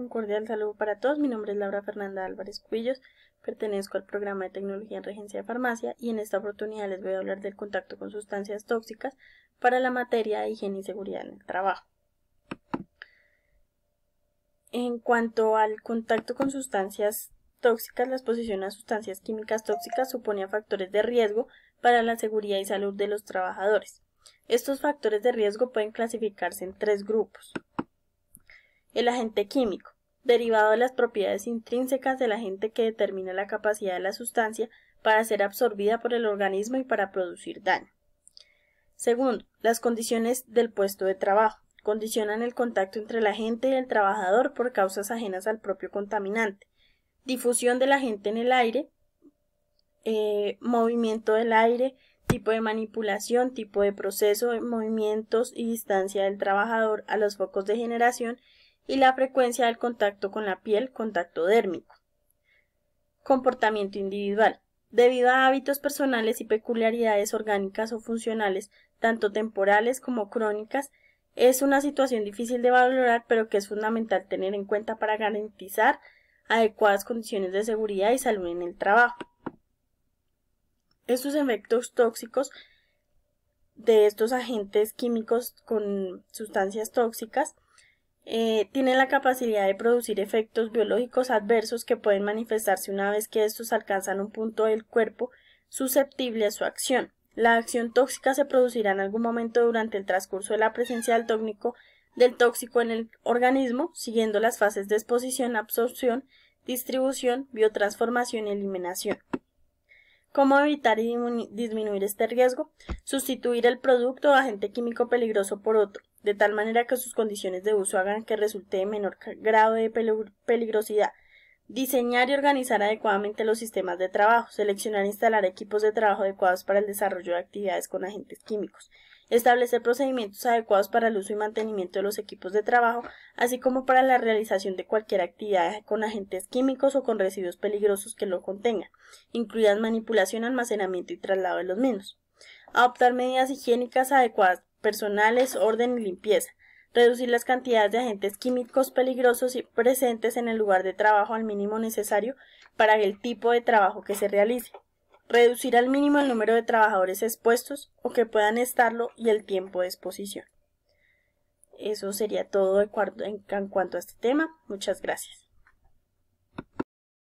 Un cordial saludo para todos. Mi nombre es Laura Fernanda Álvarez Cuillos. Pertenezco al programa de tecnología en regencia de farmacia y en esta oportunidad les voy a hablar del contacto con sustancias tóxicas para la materia de higiene y seguridad en el trabajo. En cuanto al contacto con sustancias tóxicas, la exposición a sustancias químicas tóxicas supone factores de riesgo para la seguridad y salud de los trabajadores. Estos factores de riesgo pueden clasificarse en tres grupos el agente químico, derivado de las propiedades intrínsecas del agente que determina la capacidad de la sustancia para ser absorbida por el organismo y para producir daño. Segundo, las condiciones del puesto de trabajo condicionan el contacto entre el agente y el trabajador por causas ajenas al propio contaminante, difusión del agente en el aire, eh, movimiento del aire, tipo de manipulación, tipo de proceso, movimientos y distancia del trabajador a los focos de generación y la frecuencia del contacto con la piel, contacto dérmico. Comportamiento individual. Debido a hábitos personales y peculiaridades orgánicas o funcionales, tanto temporales como crónicas, es una situación difícil de valorar, pero que es fundamental tener en cuenta para garantizar adecuadas condiciones de seguridad y salud en el trabajo. Estos efectos tóxicos de estos agentes químicos con sustancias tóxicas eh, tiene la capacidad de producir efectos biológicos adversos que pueden manifestarse una vez que estos alcanzan un punto del cuerpo susceptible a su acción. La acción tóxica se producirá en algún momento durante el transcurso de la presencia del tóxico en el organismo, siguiendo las fases de exposición, absorción, distribución, biotransformación y eliminación. ¿Cómo evitar y disminuir este riesgo? Sustituir el producto o agente químico peligroso por otro, de tal manera que sus condiciones de uso hagan que resulte de menor grado de peligrosidad. Diseñar y organizar adecuadamente los sistemas de trabajo. Seleccionar e instalar equipos de trabajo adecuados para el desarrollo de actividades con agentes químicos establecer procedimientos adecuados para el uso y mantenimiento de los equipos de trabajo, así como para la realización de cualquier actividad con agentes químicos o con residuos peligrosos que lo contengan, incluidas manipulación, almacenamiento y traslado de los mismos. Adoptar medidas higiénicas adecuadas, personales, orden y limpieza. Reducir las cantidades de agentes químicos peligrosos y presentes en el lugar de trabajo al mínimo necesario para el tipo de trabajo que se realice reducir al mínimo el número de trabajadores expuestos o que puedan estarlo y el tiempo de exposición. Eso sería todo en cuanto a este tema. Muchas gracias.